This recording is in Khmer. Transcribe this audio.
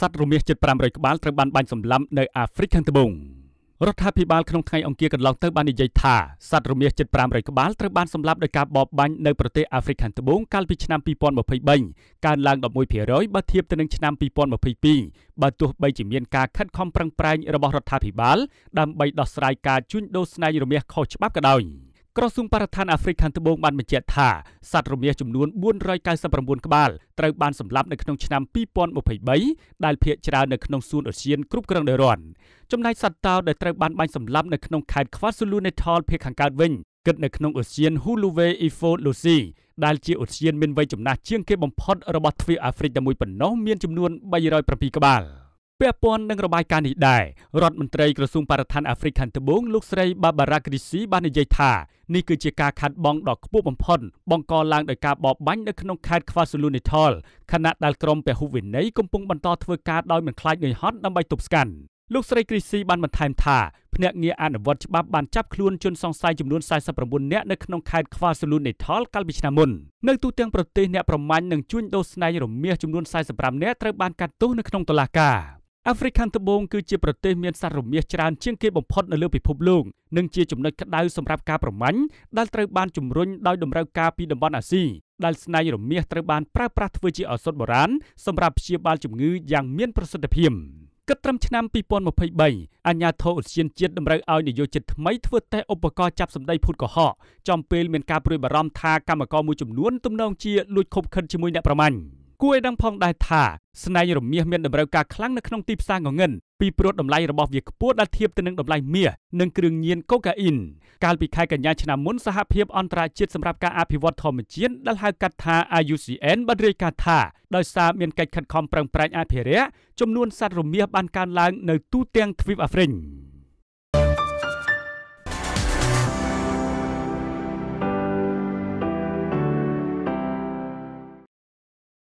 សត្វរមាសជិត500ក្បាលត្រូវបានបាញ់សម្លាប់នៅអាហ្វ្រិកខាងត្បូងរដ្ឋាភិបាលក្នុងថ្ងៃអង្គារកន្លងទៅបាននិយាយថាសត្វរមាសជិត500ក្បាលត្រូវបានសម្លាប់ដោយការបបបាញ់នៅប្រទេសអាហ្វ្រិកខាងត្បូងកាលពីឆ្នាំ2023កើនឡើង11%បើធៀបទៅនឹងឆ្នាំ2022បើទោះបីជាមានការខិតខំប្រឹងប្រែងរបស់រដ្ឋាភិបាលដើម្បីដោះស្រាយការជួញដូរស្នែងរមាសខុសច្បាប់ក៏ដោយ។ក្រសួងបរិស្ថានអាហ្វ្រិកខាងត្បូងបានបញ្ជាក់ថាសត្វរមាសចំនួន499ក្បាលត្រូវបានសម្លាប់នៅក្នុងឆ្នាំ2023ដែលភាគច្រើននៅក្នុងសួនឧទ្យានគ្រប់គ្រងដោយរនចំណែកសត្វតោដែលត្រូវបានបាញ់សម្លាប់នៅក្នុងខេត្ត KwaZulu-Natal ភាគខាងកើតវិញគិតនៅក្នុងឧទ្យាន Huluwe Ifolussi ដែលជាឧទ្យានមានវ័យចំណាស់ជាងគេបំផុតរបស់ទ្វីបអាហ្វ្រិកតែមួយប៉ុណ្ណោះមានចំនួន307ក្បាល។ពាក់ព័ន្ធនឹងរបាយការណ៍នេះដែររដ្ឋមន្ត្រីក្រសួងបរិស្ថានអាហ្វ្រិកខាងត្បូងលោកស្រី Barbara Krisi បាននិយាយថានេះគឺជាការខាត់បងដ៏ខ្ពស់បំផុតបង្កឡើងដោយការបបបាញ់នៅក្នុងខេត្ត KwaZulu-Natal ខណៈដែលក្រមពហុវិន័យកំពុងបន្តធ្វើការដោយមិនខ្លាចងឿយហត់ដើម្បីទប់ស្កាត់លោកស្រីគ្រីស៊ីបានបន្ថែមថាភ្នាក់ងារអនុវត្តច្បាប់បានចាប់ខ្លួនជនសង្ស័យចំនួន49នាក់នៅក្នុងខេត្តខ្វាស៊ូលូនេថលកាលពីឆ្នាំមុននៅទូទាំងប្រទេសអ្នកប្រមាញ់និងជួញដូរស្នែងរមាសចំនួន45នាក់ត្រូវបានកាត់ទោសនៅក្នុងតុលាការអាហ្វ្រិកខាងត្បូងគឺជាប្រទេសមានសត្វរមាសច្រើនជាងគេបំផុតនៅលើពិភពលោកនិងជាចំណុចក្តៅសម្រាប់ការប្រមាញ់ដែលត្រូវបានជំរុញដោយតម្រូវការពីតំបន់អាស៊ីដែលស្នែងរមាសត្រូវបានប្រើប្រាស់ធ្វើជាឱសថបុរាណសម្រាប់ព្យាបាលជំងឺយ៉ាងមានប្រសិទ្ធភាពគិតត្រឹមឆ្នាំ2023អាជ្ញាធរឧទ្យានជាតិតម្រូវឲ្យនិយោជិតថ្មីធ្វើតេស្តឧបករណ៍ចាប់សម្ដីភូតកុហកចំពេលមានការព្រួយបារម្ភថាកម្មករមួយចំនួនទំនងជាលួចខົບខិនជាមួយអ្នកប្រមាញ់គួរឲ្យដឹងផងដែរថាស្នែងរមាសមានតម្រូវការខ្លាំងនៅក្នុងទីផ្សារងងឹនពីព្រោះតម្លៃរបស់វាខ្ពស់ដែលធៀបទៅនឹងតម្លៃមាសនិងគ្រឿងញៀនកូកាអ៊ីនកាលពីខែកញ្ញាឆ្នាំមុនសហភាពអន្តរជាតិសម្រាប់ការអភិវឌ្ឍធម្មជាតិដែលហៅកាត់ថា IUCN បានរាយការណ៍ថាដោយសារមានកិច្ចខិតខំប្រឹងប្រែងអភិរក្សចំនួនសត្វរមាសបានកើនឡើងនៅទូទាំងទ្វីបអាហ្វ្រិក